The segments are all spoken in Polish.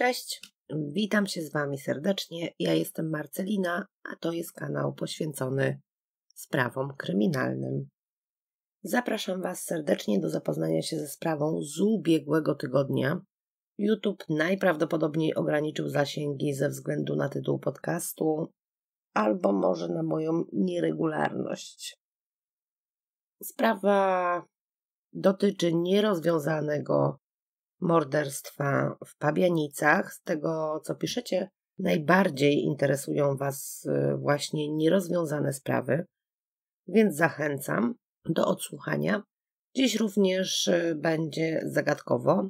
Cześć, witam się z Wami serdecznie. Ja jestem Marcelina, a to jest kanał poświęcony sprawom kryminalnym. Zapraszam Was serdecznie do zapoznania się ze sprawą z ubiegłego tygodnia. YouTube najprawdopodobniej ograniczył zasięgi ze względu na tytuł podcastu, albo może na moją nieregularność. Sprawa dotyczy nierozwiązanego morderstwa w Pabianicach. Z tego, co piszecie, najbardziej interesują Was y, właśnie nierozwiązane sprawy, więc zachęcam do odsłuchania. Dziś również y, będzie zagadkowo,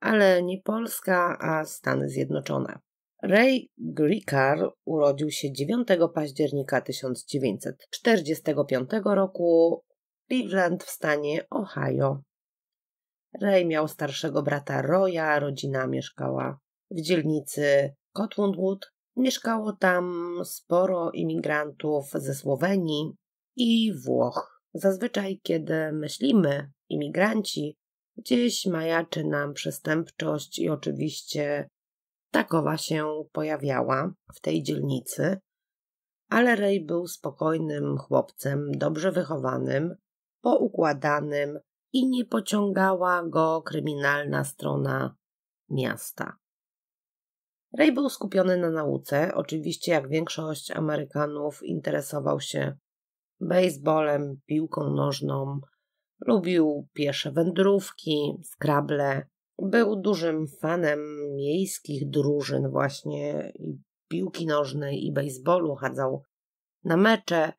ale nie Polska, a Stany Zjednoczone. Ray Gricar urodził się 9 października 1945 roku w Cleveland w stanie Ohio. Ray miał starszego brata Roya, rodzina mieszkała w dzielnicy Cotton Wood. Mieszkało tam sporo imigrantów ze Słowenii i Włoch. Zazwyczaj, kiedy myślimy imigranci, gdzieś majaczy nam przestępczość i oczywiście takowa się pojawiała w tej dzielnicy. Ale Ray był spokojnym chłopcem, dobrze wychowanym, poukładanym, i nie pociągała go kryminalna strona miasta. Ray był skupiony na nauce. Oczywiście, jak większość Amerykanów, interesował się baseballem, piłką nożną, lubił piesze wędrówki, skrable. Był dużym fanem miejskich drużyn właśnie i piłki nożnej i baseballu, chadzał na mecze,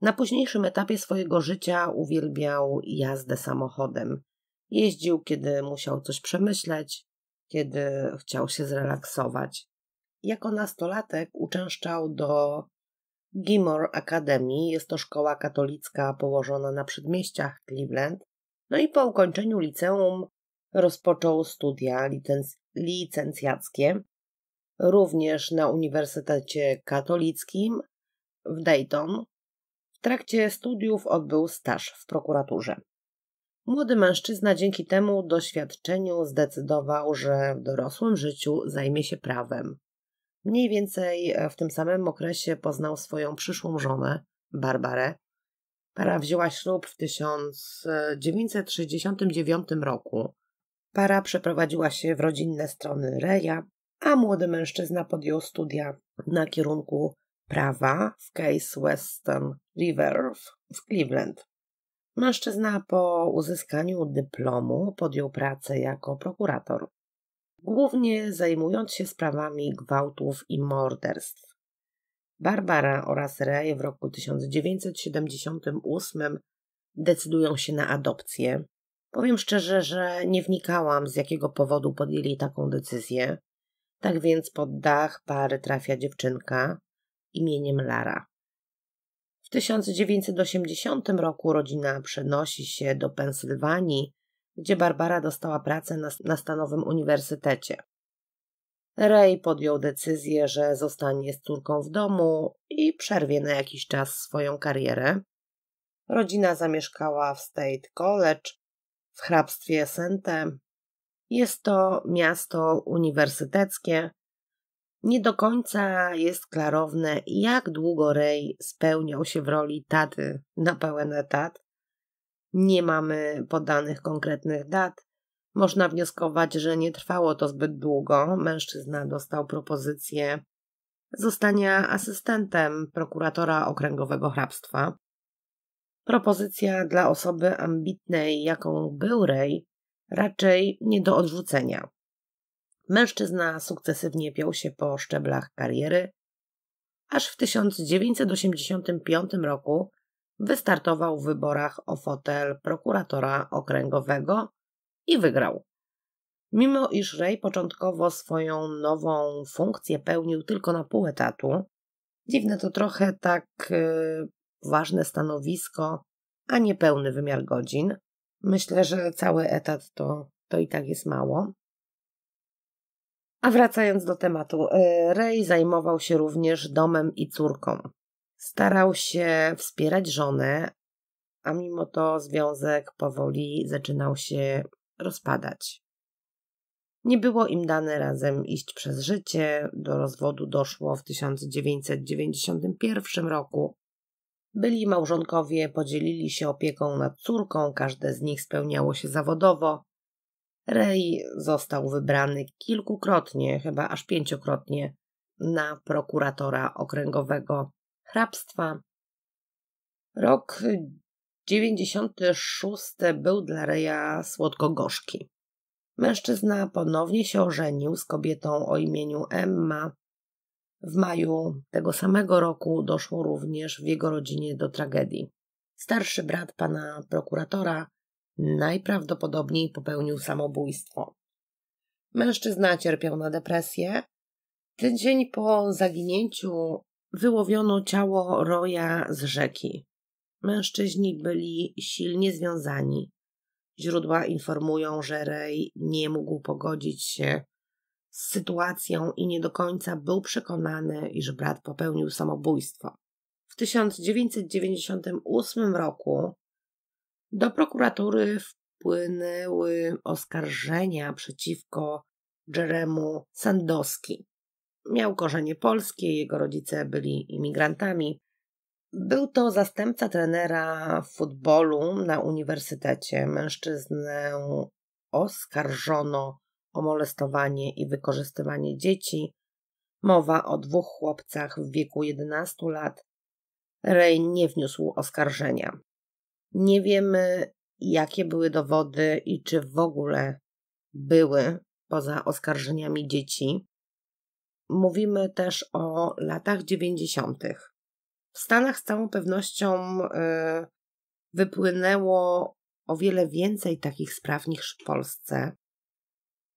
na późniejszym etapie swojego życia uwielbiał jazdę samochodem. Jeździł, kiedy musiał coś przemyśleć, kiedy chciał się zrelaksować. Jako nastolatek uczęszczał do Gimor Academy. Jest to szkoła katolicka położona na przedmieściach Cleveland. No i po ukończeniu liceum rozpoczął studia licenc licencjackie, również na Uniwersytecie Katolickim w Dayton trakcie studiów odbył staż w prokuraturze. Młody mężczyzna dzięki temu doświadczeniu zdecydował, że w dorosłym życiu zajmie się prawem. Mniej więcej e, w tym samym okresie poznał swoją przyszłą żonę, Barbarę. Para wzięła ślub w 1969 roku. Para przeprowadziła się w rodzinne strony Reja, a młody mężczyzna podjął studia na kierunku prawa w case Western River w Cleveland. Mężczyzna po uzyskaniu dyplomu podjął pracę jako prokurator, głównie zajmując się sprawami gwałtów i morderstw. Barbara oraz Ray w roku 1978 decydują się na adopcję. Powiem szczerze, że nie wnikałam z jakiego powodu podjęli taką decyzję. Tak więc pod dach pary trafia dziewczynka, imieniem Lara. W 1980 roku rodzina przenosi się do Pensylwanii, gdzie Barbara dostała pracę na, na stanowym uniwersytecie. Ray podjął decyzję, że zostanie z córką w domu i przerwie na jakiś czas swoją karierę. Rodzina zamieszkała w State College w hrabstwie Sente. Jest to miasto uniwersyteckie, nie do końca jest klarowne, jak długo Rej spełniał się w roli taty na pełen etat. Nie mamy podanych konkretnych dat. Można wnioskować, że nie trwało to zbyt długo. Mężczyzna dostał propozycję zostania asystentem prokuratora okręgowego hrabstwa. Propozycja dla osoby ambitnej, jaką był Rej, raczej nie do odrzucenia. Mężczyzna sukcesywnie piął się po szczeblach kariery, aż w 1985 roku wystartował w wyborach o fotel prokuratora okręgowego i wygrał. Mimo iż Ray początkowo swoją nową funkcję pełnił tylko na pół etatu, dziwne to trochę tak yy, ważne stanowisko, a nie pełny wymiar godzin. Myślę, że cały etat to, to i tak jest mało. A wracając do tematu, Ray zajmował się również domem i córką. Starał się wspierać żonę, a mimo to związek powoli zaczynał się rozpadać. Nie było im dane razem iść przez życie, do rozwodu doszło w 1991 roku. Byli małżonkowie podzielili się opieką nad córką, każde z nich spełniało się zawodowo. Rej został wybrany kilkukrotnie, chyba aż pięciokrotnie, na prokuratora okręgowego hrabstwa. Rok 96 był dla Reja słodko-gorzki. Mężczyzna ponownie się ożenił z kobietą o imieniu Emma. W maju tego samego roku doszło również w jego rodzinie do tragedii. Starszy brat pana prokuratora najprawdopodobniej popełnił samobójstwo. Mężczyzna cierpiał na depresję. Tydzień po zaginięciu wyłowiono ciało Roja z rzeki. Mężczyźni byli silnie związani. Źródła informują, że Rej nie mógł pogodzić się z sytuacją i nie do końca był przekonany, iż brat popełnił samobójstwo. W 1998 roku do prokuratury wpłynęły oskarżenia przeciwko Jeremu Sandoski. Miał korzenie polskie, jego rodzice byli imigrantami. Był to zastępca trenera futbolu na uniwersytecie. Mężczyznę oskarżono o molestowanie i wykorzystywanie dzieci. Mowa o dwóch chłopcach w wieku 11 lat. Rej nie wniósł oskarżenia. Nie wiemy, jakie były dowody i czy w ogóle były poza oskarżeniami dzieci. Mówimy też o latach 90. W Stanach z całą pewnością y, wypłynęło o wiele więcej takich spraw niż w Polsce.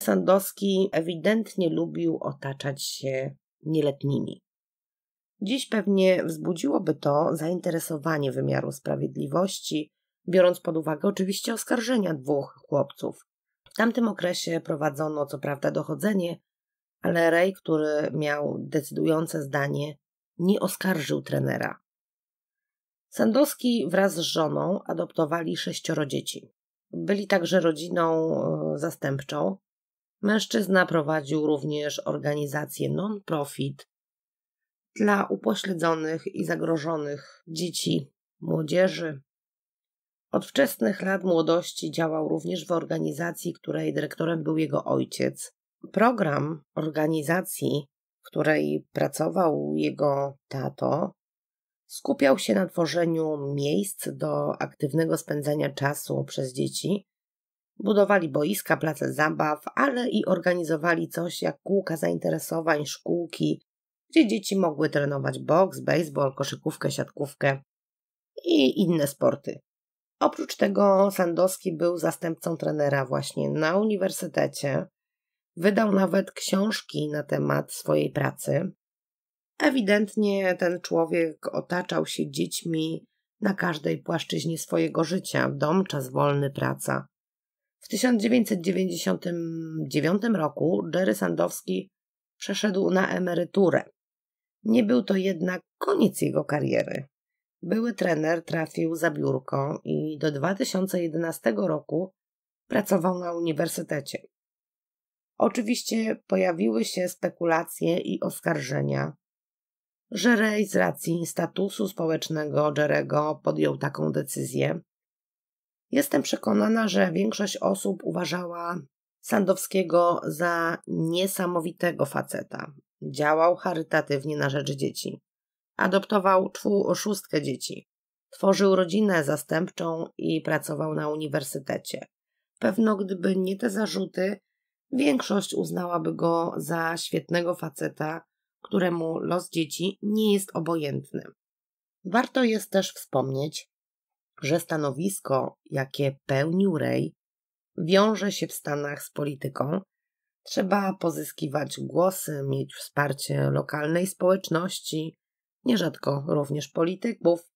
Sandowski ewidentnie lubił otaczać się nieletnimi. Dziś pewnie wzbudziłoby to zainteresowanie wymiaru sprawiedliwości, biorąc pod uwagę oczywiście oskarżenia dwóch chłopców. W tamtym okresie prowadzono co prawda dochodzenie, ale Rej, który miał decydujące zdanie, nie oskarżył trenera. Sandowski wraz z żoną adoptowali sześcioro dzieci. Byli także rodziną e, zastępczą. Mężczyzna prowadził również organizację non-profit dla upośledzonych i zagrożonych dzieci, młodzieży. Od wczesnych lat młodości działał również w organizacji, której dyrektorem był jego ojciec. Program organizacji, w której pracował jego tato, skupiał się na tworzeniu miejsc do aktywnego spędzania czasu przez dzieci. Budowali boiska, place zabaw, ale i organizowali coś jak kółka zainteresowań, szkółki, gdzie dzieci mogły trenować boks, baseball, koszykówkę, siatkówkę i inne sporty. Oprócz tego Sandowski był zastępcą trenera właśnie na uniwersytecie. Wydał nawet książki na temat swojej pracy. Ewidentnie ten człowiek otaczał się dziećmi na każdej płaszczyźnie swojego życia dom, czas wolny, praca. W 1999 roku Jerry Sandowski przeszedł na emeryturę. Nie był to jednak koniec jego kariery. Były trener trafił za biurko i do 2011 roku pracował na uniwersytecie. Oczywiście pojawiły się spekulacje i oskarżenia, że Ray z racji statusu społecznego Jerego podjął taką decyzję. Jestem przekonana, że większość osób uważała Sandowskiego za niesamowitego faceta, Działał charytatywnie na rzecz dzieci. Adoptował oszustkę dzieci. Tworzył rodzinę zastępczą i pracował na uniwersytecie. Pewno gdyby nie te zarzuty, większość uznałaby go za świetnego faceta, któremu los dzieci nie jest obojętny. Warto jest też wspomnieć, że stanowisko, jakie pełnił Rej, wiąże się w Stanach z polityką, Trzeba pozyskiwać głosy, mieć wsparcie lokalnej społeczności, nierzadko również polityków.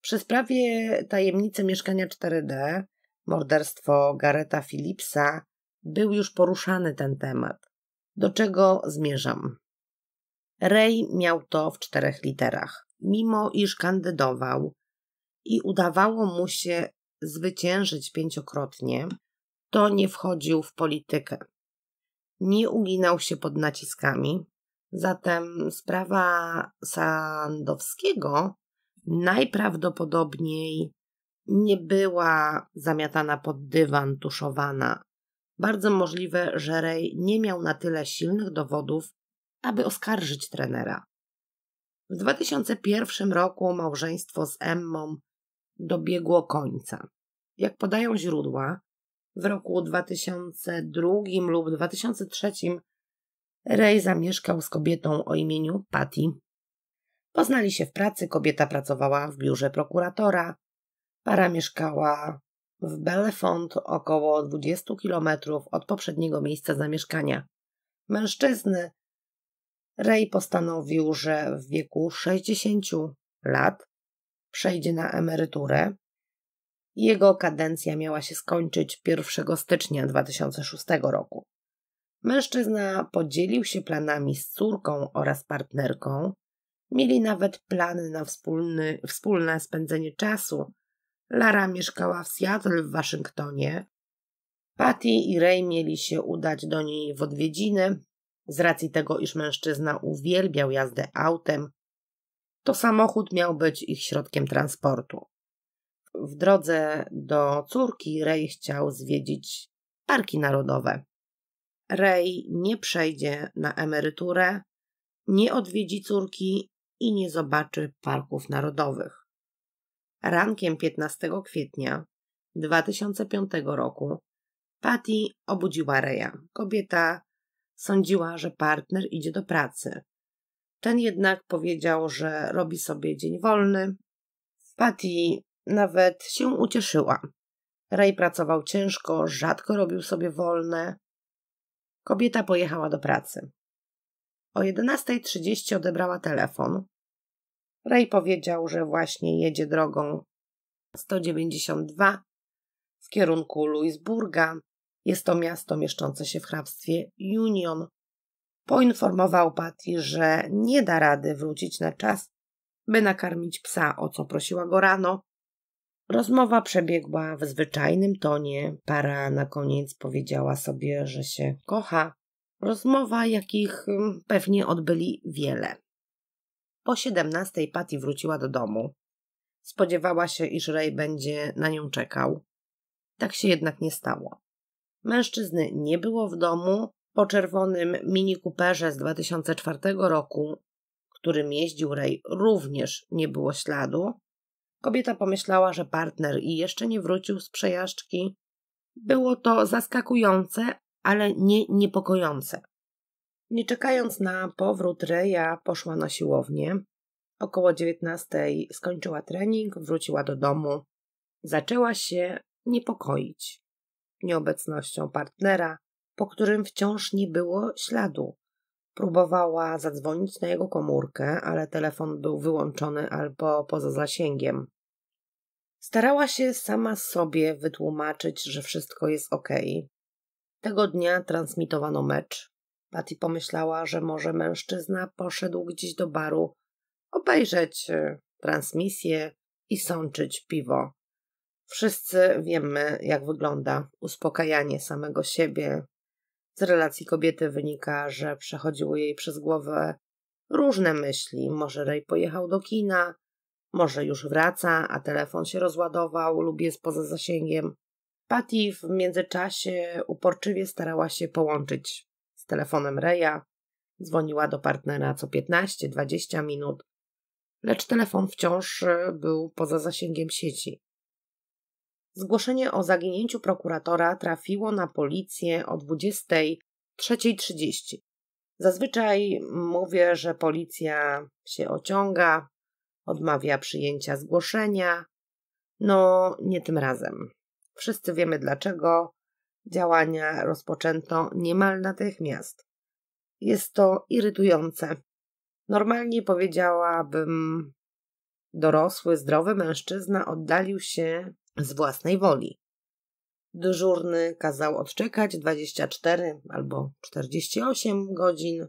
Przy sprawie tajemnicy mieszkania 4D, morderstwo Gareta Phillipsa, był już poruszany ten temat. Do czego zmierzam? Rej miał to w czterech literach, mimo iż kandydował i udawało mu się zwyciężyć pięciokrotnie, to nie wchodził w politykę nie uginał się pod naciskami. Zatem sprawa Sandowskiego najprawdopodobniej nie była zamiatana pod dywan, tuszowana. Bardzo możliwe, że Rej nie miał na tyle silnych dowodów, aby oskarżyć trenera. W 2001 roku małżeństwo z Emmą dobiegło końca. Jak podają źródła, w roku 2002 lub 2003 Ray zamieszkał z kobietą o imieniu Patty. Poznali się w pracy, kobieta pracowała w biurze prokuratora. Para mieszkała w Belfont około 20 km od poprzedniego miejsca zamieszkania. Mężczyzny Ray postanowił, że w wieku 60 lat przejdzie na emeryturę jego kadencja miała się skończyć 1 stycznia 2006 roku. Mężczyzna podzielił się planami z córką oraz partnerką. Mieli nawet plany na wspólny, wspólne spędzenie czasu. Lara mieszkała w Seattle w Waszyngtonie. Patty i Ray mieli się udać do niej w odwiedziny. Z racji tego, iż mężczyzna uwielbiał jazdę autem, to samochód miał być ich środkiem transportu. W drodze do córki Ray chciał zwiedzić parki narodowe. Ray nie przejdzie na emeryturę, nie odwiedzi córki i nie zobaczy parków narodowych. Rankiem 15 kwietnia 2005 roku Patty obudziła Reja. Kobieta sądziła, że partner idzie do pracy. Ten jednak powiedział, że robi sobie dzień wolny. Patty nawet się ucieszyła. Ray pracował ciężko, rzadko robił sobie wolne. Kobieta pojechała do pracy. O 11.30 odebrała telefon. Ray powiedział, że właśnie jedzie drogą 192 w kierunku Louisburga. Jest to miasto mieszczące się w hrabstwie Union. Poinformował Patty, że nie da rady wrócić na czas, by nakarmić psa, o co prosiła go rano, Rozmowa przebiegła w zwyczajnym tonie. Para na koniec powiedziała sobie, że się kocha. Rozmowa, jakich mm, pewnie odbyli wiele. Po siedemnastej Patty wróciła do domu. Spodziewała się, iż Ray będzie na nią czekał. Tak się jednak nie stało. Mężczyzny nie było w domu. Po czerwonym mini kuperze z 2004 roku, którym jeździł Ray, również nie było śladu. Kobieta pomyślała, że partner i jeszcze nie wrócił z przejażdżki. Było to zaskakujące, ale nie niepokojące. Nie czekając na powrót Reja, poszła na siłownię. Około dziewiętnastej skończyła trening, wróciła do domu. Zaczęła się niepokoić nieobecnością partnera, po którym wciąż nie było śladu. Próbowała zadzwonić na jego komórkę, ale telefon był wyłączony albo poza zasięgiem. Starała się sama sobie wytłumaczyć, że wszystko jest ok. Tego dnia transmitowano mecz. Patty pomyślała, że może mężczyzna poszedł gdzieś do baru obejrzeć e, transmisję i sączyć piwo. Wszyscy wiemy, jak wygląda uspokajanie samego siebie z relacji kobiety wynika, że przechodziły jej przez głowę różne myśli. Może Ray pojechał do kina, może już wraca, a telefon się rozładował lub jest poza zasięgiem. Patty w międzyczasie uporczywie starała się połączyć z telefonem Reja. Dzwoniła do partnera co 15-20 minut, lecz telefon wciąż e, był poza zasięgiem sieci. Zgłoszenie o zaginięciu prokuratora trafiło na policję o 23.30. Zazwyczaj mówię, że policja się ociąga, odmawia przyjęcia zgłoszenia. No, nie tym razem. Wszyscy wiemy dlaczego. Działania rozpoczęto niemal natychmiast. Jest to irytujące. Normalnie powiedziałabym, dorosły, zdrowy mężczyzna oddalił się z własnej woli. Dyżurny kazał odczekać 24 albo 48 godzin,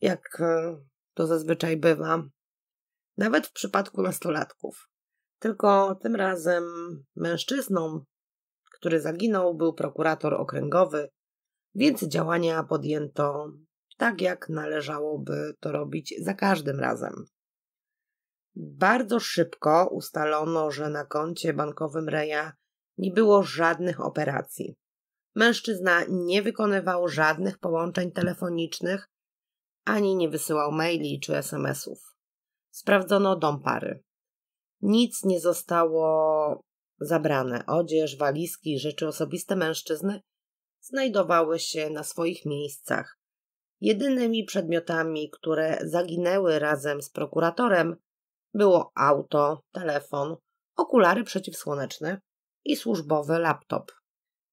jak e, to zazwyczaj bywa, nawet w przypadku nastolatków. Tylko tym razem mężczyzną, który zaginął, był prokurator okręgowy, więc działania podjęto tak, jak należałoby to robić za każdym razem. Bardzo szybko ustalono, że na koncie bankowym Reja nie było żadnych operacji. Mężczyzna nie wykonywał żadnych połączeń telefonicznych, ani nie wysyłał maili czy SMS-ów. Sprawdzono dom pary. Nic nie zostało zabrane. Odzież, walizki, rzeczy osobiste mężczyzny znajdowały się na swoich miejscach. Jedynymi przedmiotami, które zaginęły razem z prokuratorem, było auto, telefon, okulary przeciwsłoneczne i służbowy laptop.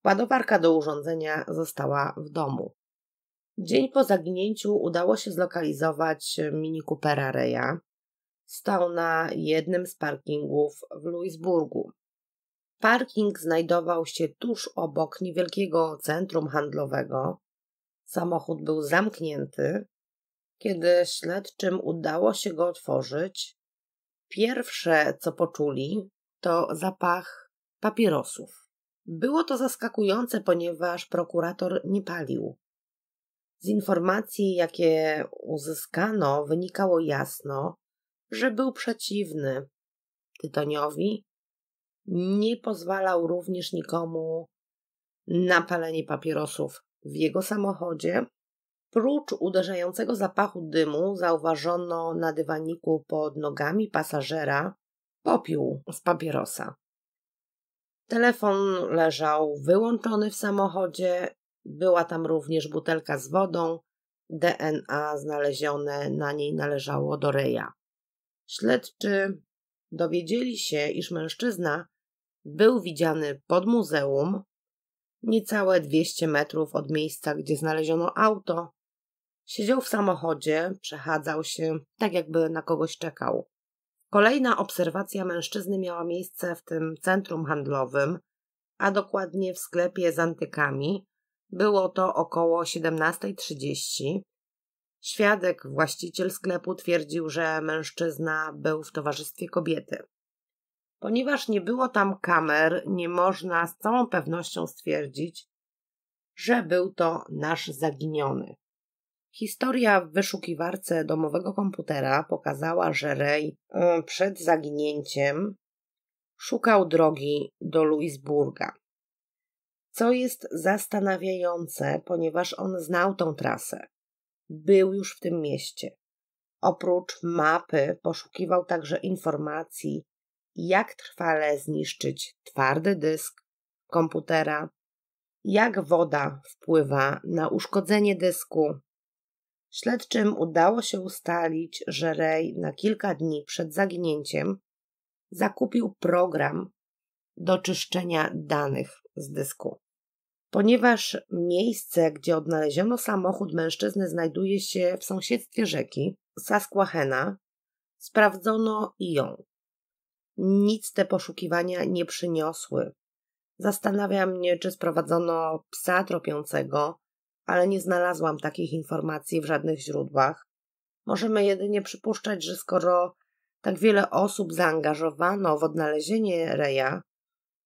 Ładowarka do urządzenia została w domu. Dzień po zaginięciu udało się zlokalizować mini Coopera Reja. Stał na jednym z parkingów w Luisburgu. Parking znajdował się tuż obok niewielkiego centrum handlowego. Samochód był zamknięty. Kiedy śledczym udało się go otworzyć, Pierwsze, co poczuli, to zapach papierosów. Było to zaskakujące, ponieważ prokurator nie palił. Z informacji, jakie uzyskano, wynikało jasno, że był przeciwny tytoniowi. Nie pozwalał również nikomu na palenie papierosów w jego samochodzie, Prócz uderzającego zapachu dymu zauważono na dywaniku pod nogami pasażera popiół z papierosa. Telefon leżał wyłączony w samochodzie, była tam również butelka z wodą, DNA znalezione na niej należało do Reja. Śledczy dowiedzieli się, iż mężczyzna był widziany pod muzeum, niecałe 200 metrów od miejsca, gdzie znaleziono auto, Siedział w samochodzie, przechadzał się, tak jakby na kogoś czekał. Kolejna obserwacja mężczyzny miała miejsce w tym centrum handlowym, a dokładnie w sklepie z antykami. Było to około 17.30. Świadek, właściciel sklepu, twierdził, że mężczyzna był w towarzystwie kobiety. Ponieważ nie było tam kamer, nie można z całą pewnością stwierdzić, że był to nasz zaginiony. Historia w wyszukiwarce domowego komputera pokazała, że Ray mm, przed zaginięciem szukał drogi do Louisburga. Co jest zastanawiające, ponieważ on znał tą trasę. Był już w tym mieście. Oprócz mapy poszukiwał także informacji, jak trwale zniszczyć twardy dysk komputera, jak woda wpływa na uszkodzenie dysku, Śledczym udało się ustalić, że Ray na kilka dni przed zaginięciem zakupił program do czyszczenia danych z dysku. Ponieważ miejsce, gdzie odnaleziono samochód mężczyzny, znajduje się w sąsiedztwie rzeki Susquehanna, sprawdzono i ją. Nic te poszukiwania nie przyniosły. Zastanawia mnie, czy sprowadzono psa tropiącego ale nie znalazłam takich informacji w żadnych źródłach. Możemy jedynie przypuszczać, że skoro tak wiele osób zaangażowano w odnalezienie Reja,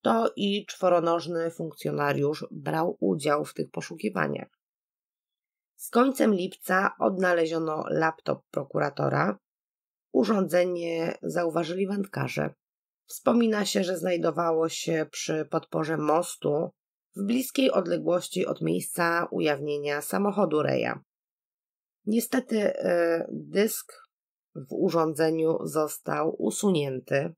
to i czworonożny funkcjonariusz brał udział w tych poszukiwaniach. Z końcem lipca odnaleziono laptop prokuratora. Urządzenie zauważyli wędkarze. Wspomina się, że znajdowało się przy podporze mostu w bliskiej odległości od miejsca ujawnienia samochodu Reja. Niestety e, dysk w urządzeniu został usunięty.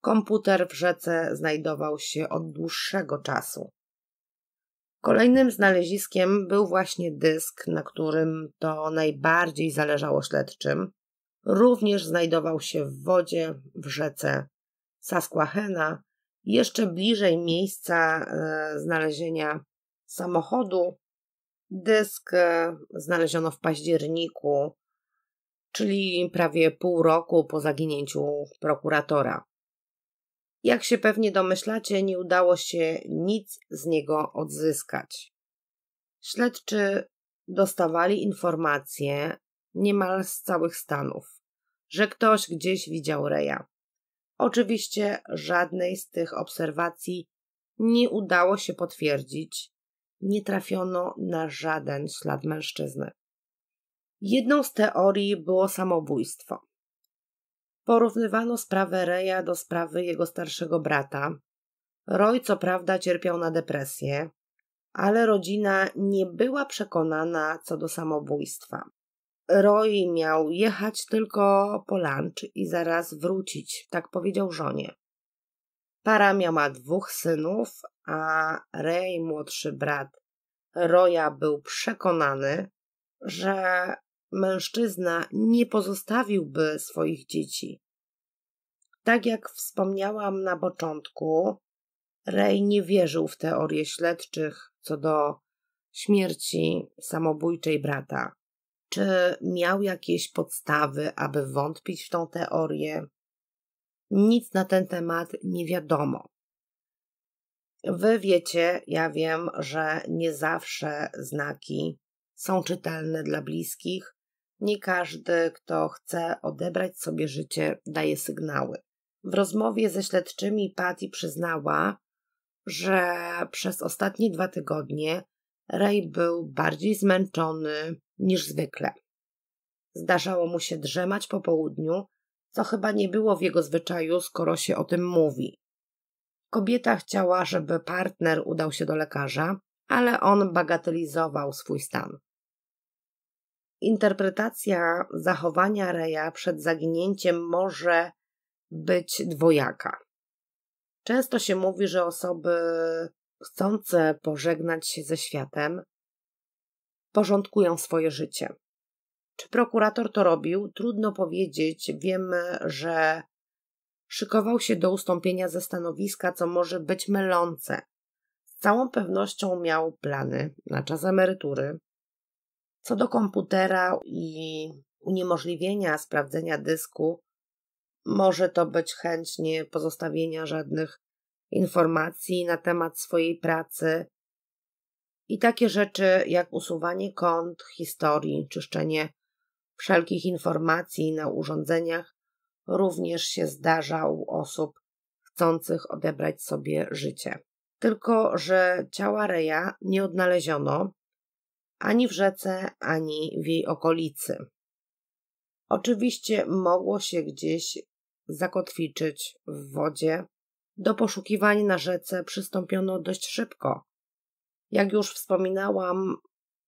Komputer w rzece znajdował się od dłuższego czasu. Kolejnym znaleziskiem był właśnie dysk, na którym to najbardziej zależało śledczym. Również znajdował się w wodzie w rzece Susquehanna jeszcze bliżej miejsca e, znalezienia samochodu. Dysk e, znaleziono w październiku, czyli prawie pół roku po zaginięciu prokuratora. Jak się pewnie domyślacie, nie udało się nic z niego odzyskać. Śledczy dostawali informacje niemal z całych Stanów, że ktoś gdzieś widział Reja. Oczywiście żadnej z tych obserwacji nie udało się potwierdzić. Nie trafiono na żaden ślad mężczyzny. Jedną z teorii było samobójstwo. Porównywano sprawę Reja do sprawy jego starszego brata. Roy co prawda cierpiał na depresję, ale rodzina nie była przekonana co do samobójstwa. Roy miał jechać tylko po lunch i zaraz wrócić, tak powiedział żonie. Para miała dwóch synów, a Ray, młodszy brat Roya, był przekonany, że mężczyzna nie pozostawiłby swoich dzieci. Tak jak wspomniałam na początku, Ray nie wierzył w teorie śledczych co do śmierci samobójczej brata. Czy miał jakieś podstawy, aby wątpić w tą teorię? Nic na ten temat nie wiadomo. Wy wiecie, ja wiem, że nie zawsze znaki są czytelne dla bliskich. Nie każdy, kto chce odebrać sobie życie, daje sygnały. W rozmowie ze śledczymi Patty przyznała, że przez ostatnie dwa tygodnie Ray był bardziej zmęczony niż zwykle. Zdarzało mu się drzemać po południu, co chyba nie było w jego zwyczaju, skoro się o tym mówi. Kobieta chciała, żeby partner udał się do lekarza, ale on bagatelizował swój stan. Interpretacja zachowania Reja przed zaginięciem może być dwojaka. Często się mówi, że osoby chcące pożegnać się ze światem, porządkują swoje życie. Czy prokurator to robił? Trudno powiedzieć. Wiemy, że szykował się do ustąpienia ze stanowiska, co może być mylące. Z całą pewnością miał plany na czas emerytury. Co do komputera i uniemożliwienia sprawdzenia dysku, może to być chęć nie pozostawienia żadnych informacji na temat swojej pracy i takie rzeczy jak usuwanie kont, historii, czyszczenie wszelkich informacji na urządzeniach również się zdarza u osób chcących odebrać sobie życie. Tylko, że ciała Reja nie odnaleziono ani w rzece, ani w jej okolicy. Oczywiście mogło się gdzieś zakotwiczyć w wodzie, do poszukiwań na rzece przystąpiono dość szybko. Jak już wspominałam,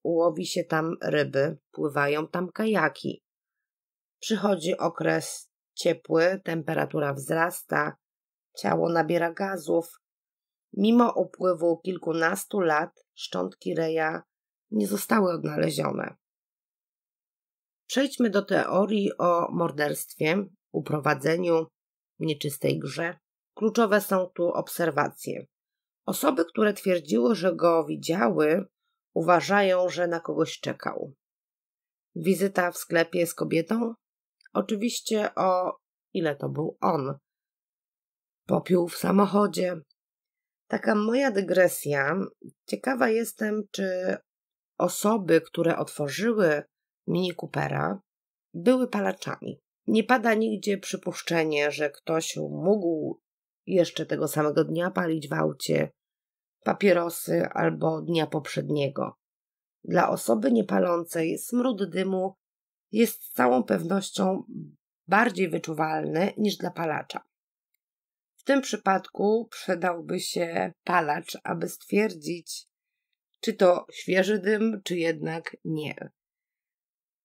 łowi się tam ryby, pływają tam kajaki. Przychodzi okres ciepły, temperatura wzrasta, ciało nabiera gazów. Mimo upływu kilkunastu lat szczątki reja nie zostały odnalezione. Przejdźmy do teorii o morderstwie, uprowadzeniu, nieczystej grze. Kluczowe są tu obserwacje. Osoby, które twierdziły, że go widziały, uważają, że na kogoś czekał. Wizyta w sklepie z kobietą? Oczywiście o ile to był on. Popiół w samochodzie. Taka moja dygresja. Ciekawa jestem, czy osoby, które otworzyły Mini Coopera, były palaczami. Nie pada nigdzie przypuszczenie, że ktoś mógł jeszcze tego samego dnia palić w aucie papierosy albo dnia poprzedniego. Dla osoby niepalącej smród dymu jest z całą pewnością bardziej wyczuwalny niż dla palacza. W tym przypadku przydałby się palacz, aby stwierdzić, czy to świeży dym, czy jednak nie.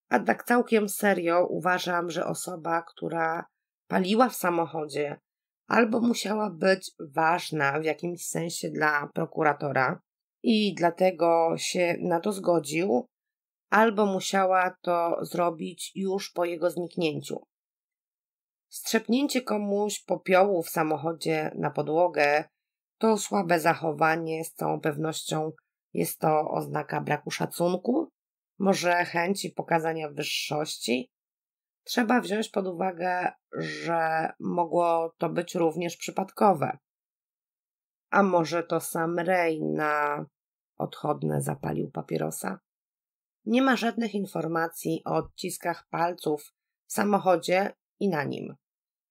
A tak całkiem serio uważam, że osoba, która paliła w samochodzie, albo musiała być ważna w jakimś sensie dla prokuratora i dlatego się na to zgodził, albo musiała to zrobić już po jego zniknięciu. Strzepnięcie komuś popiołu w samochodzie na podłogę to słabe zachowanie, z całą pewnością jest to oznaka braku szacunku, może chęci pokazania wyższości, trzeba wziąć pod uwagę, że mogło to być również przypadkowe. A może to sam Rej na odchodne zapalił papierosa? Nie ma żadnych informacji o odciskach palców w samochodzie i na nim,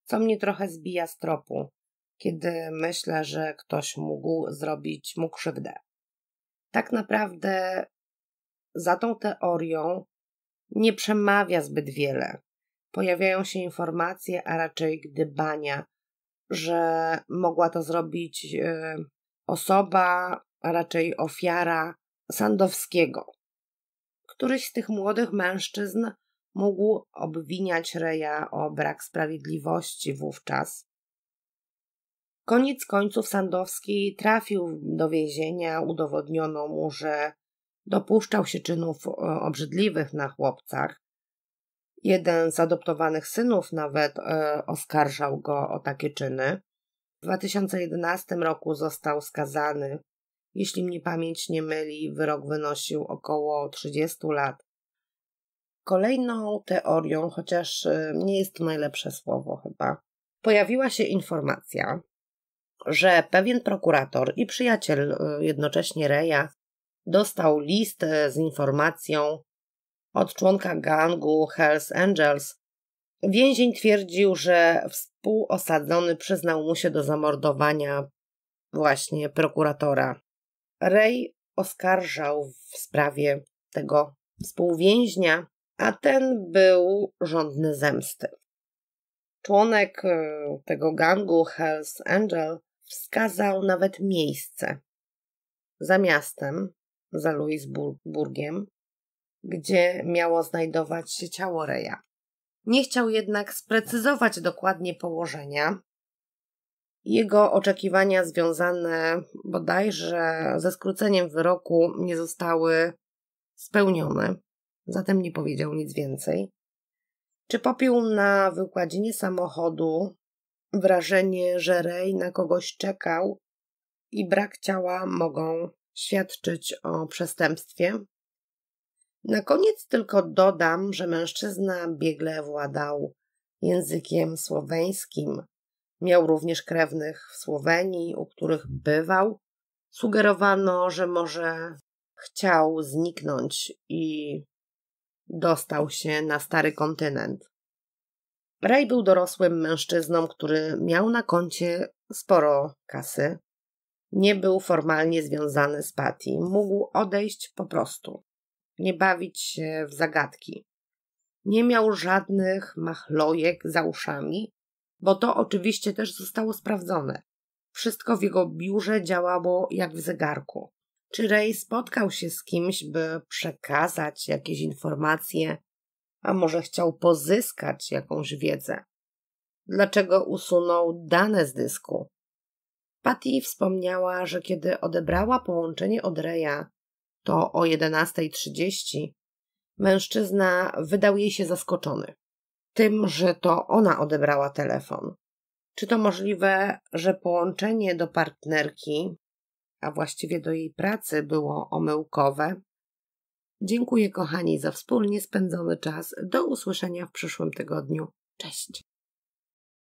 co mnie trochę zbija z tropu, kiedy myślę, że ktoś mógł zrobić mu krzywdę. Tak naprawdę za tą teorią nie przemawia zbyt wiele pojawiają się informacje, a raczej gdybania, że mogła to zrobić e, osoba, a raczej ofiara Sandowskiego. Któryś z tych młodych mężczyzn mógł obwiniać Reja o brak sprawiedliwości wówczas. Koniec końców Sandowski trafił do więzienia, udowodniono mu, że dopuszczał się czynów e, obrzydliwych na chłopcach, Jeden z adoptowanych synów nawet e, oskarżał go o takie czyny. W 2011 roku został skazany. Jeśli mnie pamięć nie myli, wyrok wynosił około 30 lat. Kolejną teorią, chociaż e, nie jest to najlepsze słowo chyba, pojawiła się informacja, że pewien prokurator i przyjaciel e, jednocześnie Reja dostał list e, z informacją, od członka gangu Hells Angels. Więzień twierdził, że współosadzony przyznał mu się do zamordowania właśnie prokuratora. Ray oskarżał w sprawie tego współwięźnia, a ten był rządny zemsty. Członek e, tego gangu Hells Angel wskazał nawet miejsce. Za miastem, za Louisburgiem, gdzie miało znajdować się ciało Reja. Nie chciał jednak sprecyzować dokładnie położenia. Jego oczekiwania związane bodajże ze skróceniem wyroku nie zostały spełnione, zatem nie powiedział nic więcej. Czy popił na wykładzinie samochodu wrażenie, że Rej na kogoś czekał i brak ciała mogą świadczyć o przestępstwie? Na koniec tylko dodam, że mężczyzna biegle władał językiem słoweńskim. Miał również krewnych w Słowenii, u których bywał. Sugerowano, że może chciał zniknąć i dostał się na stary kontynent. Ray był dorosłym mężczyzną, który miał na koncie sporo kasy. Nie był formalnie związany z Patty, mógł odejść po prostu nie bawić się w zagadki. Nie miał żadnych machlojek za uszami, bo to oczywiście też zostało sprawdzone. Wszystko w jego biurze działało jak w zegarku. Czy Ray spotkał się z kimś, by przekazać jakieś informacje, a może chciał pozyskać jakąś wiedzę? Dlaczego usunął dane z dysku? Patty wspomniała, że kiedy odebrała połączenie od Reja, to o 11.30 mężczyzna wydał jej się zaskoczony tym, że to ona odebrała telefon. Czy to możliwe, że połączenie do partnerki, a właściwie do jej pracy, było omyłkowe? Dziękuję, kochani, za wspólnie spędzony czas. Do usłyszenia w przyszłym tygodniu. Cześć!